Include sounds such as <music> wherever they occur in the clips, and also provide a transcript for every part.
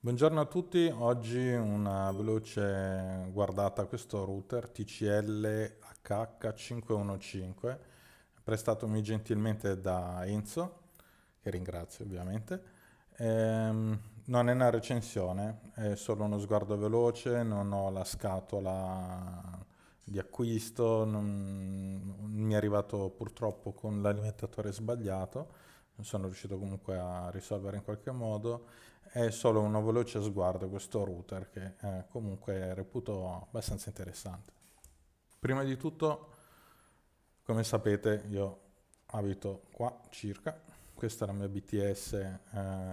Buongiorno a tutti, oggi una veloce guardata a questo router TCL HH515 prestatomi gentilmente da Enzo, che ringrazio ovviamente. Ehm, non è una recensione, è solo uno sguardo veloce, non ho la scatola di acquisto, non, mi è arrivato purtroppo con l'alimentatore sbagliato sono riuscito comunque a risolvere in qualche modo, è solo un veloce sguardo questo router che eh, comunque reputo abbastanza interessante. Prima di tutto, come sapete, io abito qua circa, questa è la mia BTS eh,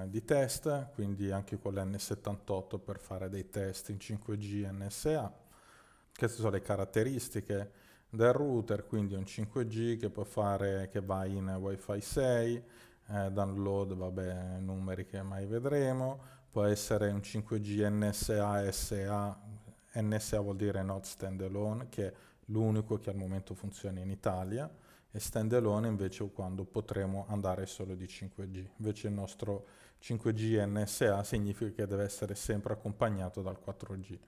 di test, quindi anche con l'N78 per fare dei test in 5G NSA. Queste sono le caratteristiche del router, quindi un 5G che può fare, che va in Wi-Fi 6, eh, download, vabbè, numeri che mai vedremo, può essere un 5G NSA SA, NSA vuol dire not standalone, che è l'unico che al momento funziona in Italia, e standalone invece quando potremo andare solo di 5G. Invece il nostro 5G NSA significa che deve essere sempre accompagnato dal 4G.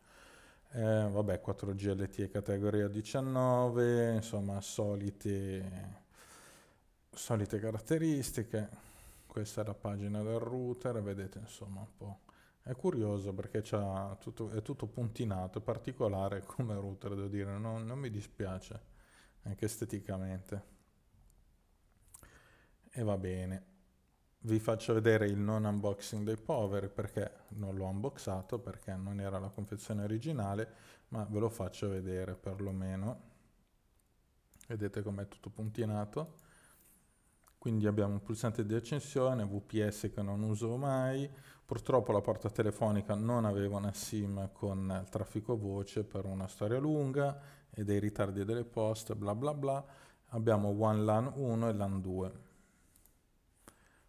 Eh, vabbè, 4G LTE categoria 19, insomma, solite solite caratteristiche questa è la pagina del router vedete insomma un po' è curioso perché tutto, è tutto puntinato è particolare come router devo dire non, non mi dispiace anche esteticamente e va bene vi faccio vedere il non unboxing dei poveri perché non l'ho unboxato perché non era la confezione originale ma ve lo faccio vedere perlomeno vedete com'è tutto puntinato quindi abbiamo un pulsante di accensione, VPS che non uso mai, purtroppo la porta telefonica non aveva una SIM con il traffico voce per una storia lunga e dei ritardi delle poste, bla bla bla. Abbiamo One LAN 1 e LAN 2.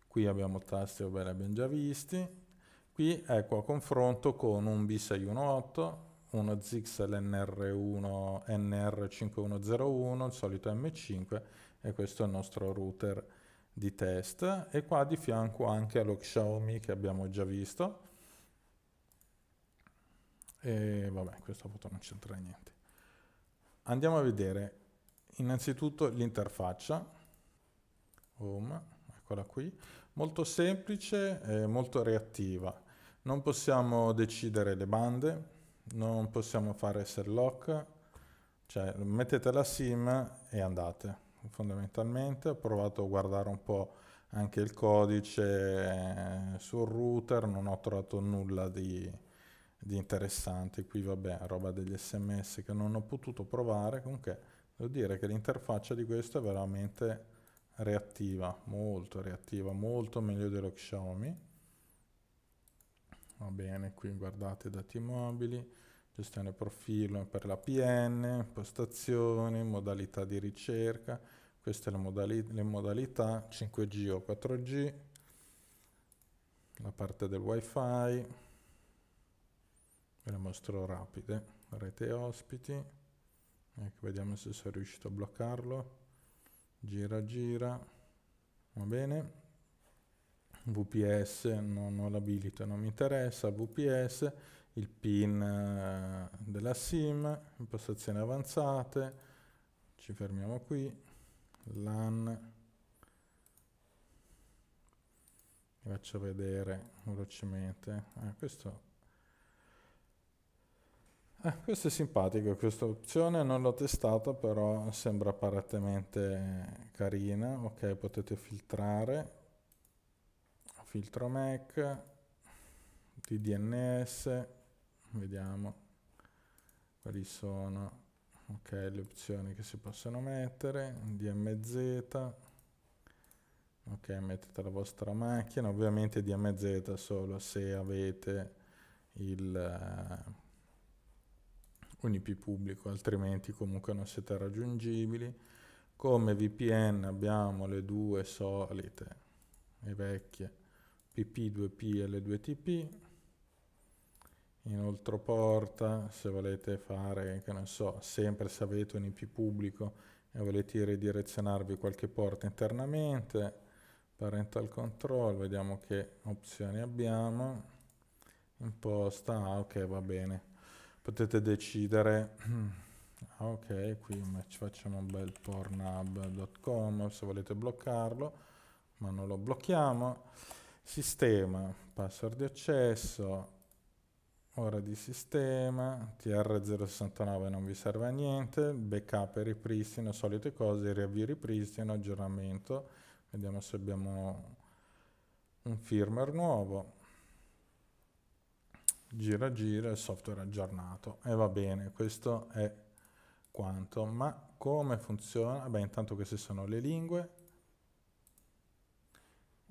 Qui abbiamo tasti, vabbè, li abbiamo già visti. Qui ecco a confronto con un B618, uno ZXL NR1, NR5101, il solito M5 e questo è il nostro router di test e qua di fianco anche lo Xiaomi che abbiamo già visto e vabbè questo foto non c'entra niente andiamo a vedere innanzitutto l'interfaccia home eccola qui molto semplice e molto reattiva non possiamo decidere le bande non possiamo fare serlock cioè mettete la sim e andate fondamentalmente, ho provato a guardare un po' anche il codice eh, sul router, non ho trovato nulla di, di interessante, qui vabbè, roba degli sms che non ho potuto provare, comunque devo dire che l'interfaccia di questo è veramente reattiva, molto reattiva, molto meglio dello Xiaomi. Va bene, qui guardate i dati mobili, gestione profilo per l'APN, impostazioni, modalità di ricerca, queste le, modalità 5G o 4G, la parte del wifi, ve le mostro rapide, rete ospiti, ecco, vediamo se sono riuscito a bloccarlo, gira gira, va bene, VPS non, non l'abilito, non mi interessa, VPS, il pin eh, della SIM, impostazioni avanzate, ci fermiamo qui, LAN, vi faccio vedere velocemente, ah, questo eh, questo è simpatico, questa opzione non l'ho testata, però sembra apparentemente carina. Ok, potete filtrare. Filtro MAC, DDNS, vediamo quali sono ok le opzioni che si possono mettere DMZ ok mettete la vostra macchina ovviamente DMZ solo se avete il uh, un IP pubblico altrimenti comunque non siete raggiungibili come VPN abbiamo le due solite e vecchie PP2P e le 2TP inoltre porta, se volete fare, che non so, sempre se avete un IP pubblico e volete ridirezionarvi qualche porta internamente, parental control, vediamo che opzioni abbiamo, imposta, ah, ok va bene, potete decidere, ah, <clears throat> ok qui ci facciamo un bel pornhub.com se volete bloccarlo, ma non lo blocchiamo, sistema, password di accesso, ora di sistema, TR069 non vi serve a niente, backup e ripristino, solite cose, riavvio ripristino, aggiornamento, vediamo se abbiamo un firmware nuovo, gira gira il software aggiornato e va bene, questo è quanto, ma come funziona? Beh intanto queste sono le lingue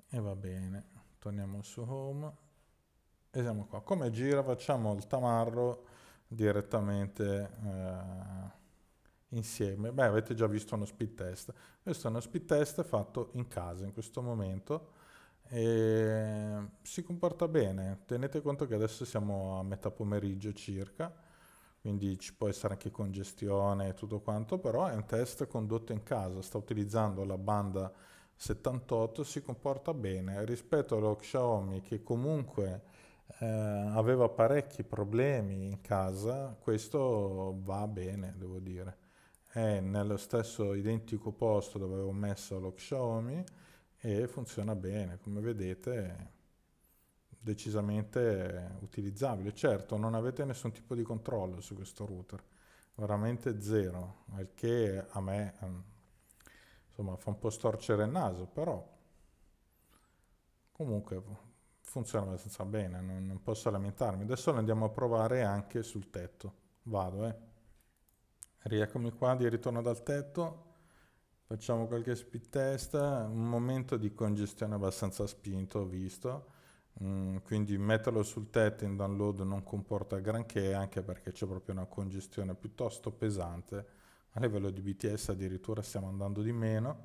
e va bene, torniamo su home e siamo qua. Come gira facciamo il tamarro direttamente eh, insieme. Beh, avete già visto uno speed test. Questo è uno speed test fatto in casa in questo momento e si comporta bene. Tenete conto che adesso siamo a metà pomeriggio circa, quindi ci può essere anche congestione e tutto quanto, però è un test condotto in casa, sta utilizzando la banda 78, si comporta bene rispetto allo Xiaomi che comunque eh, aveva parecchi problemi in casa, questo va bene, devo dire. È nello stesso identico posto dove avevo messo lo Xiaomi e funziona bene, come vedete decisamente utilizzabile. Certo, non avete nessun tipo di controllo su questo router, veramente zero, il che a me ehm, insomma fa un po' storcere il naso, però comunque funziona abbastanza bene, non, non posso lamentarmi. Adesso lo andiamo a provare anche sul tetto. Vado, eh. Rieccomi qua di ritorno dal tetto. Facciamo qualche speed test, un momento di congestione abbastanza spinto, ho visto. Mm, quindi metterlo sul tetto in download non comporta granché, anche perché c'è proprio una congestione piuttosto pesante. A livello di BTS addirittura stiamo andando di meno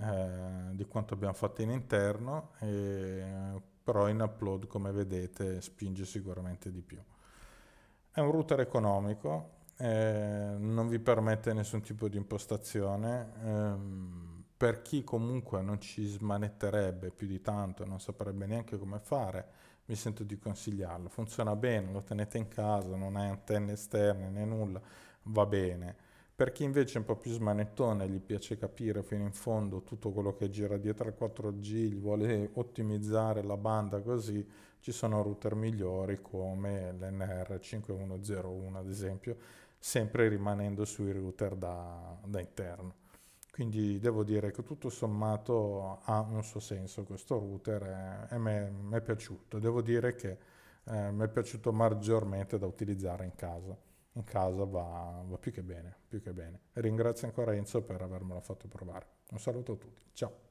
eh, di quanto abbiamo fatto in interno e però in upload come vedete spinge sicuramente di più. È un router economico, eh, non vi permette nessun tipo di impostazione, ehm, per chi comunque non ci smanetterebbe più di tanto, non saprebbe neanche come fare, mi sento di consigliarlo. Funziona bene, lo tenete in casa, non ha antenne esterne né nulla, va bene. Per chi invece è un po' più smanettone, gli piace capire fino in fondo tutto quello che gira dietro al 4G, gli vuole ottimizzare la banda così, ci sono router migliori come l'NR5101 ad esempio, sempre rimanendo sui router da, da interno. Quindi devo dire che tutto sommato ha un suo senso questo router e, e mi è piaciuto. Devo dire che eh, mi è piaciuto maggiormente da utilizzare in casa in casa va, va più che bene, più che bene. Ringrazio ancora Enzo per avermelo fatto provare. Un saluto a tutti, ciao.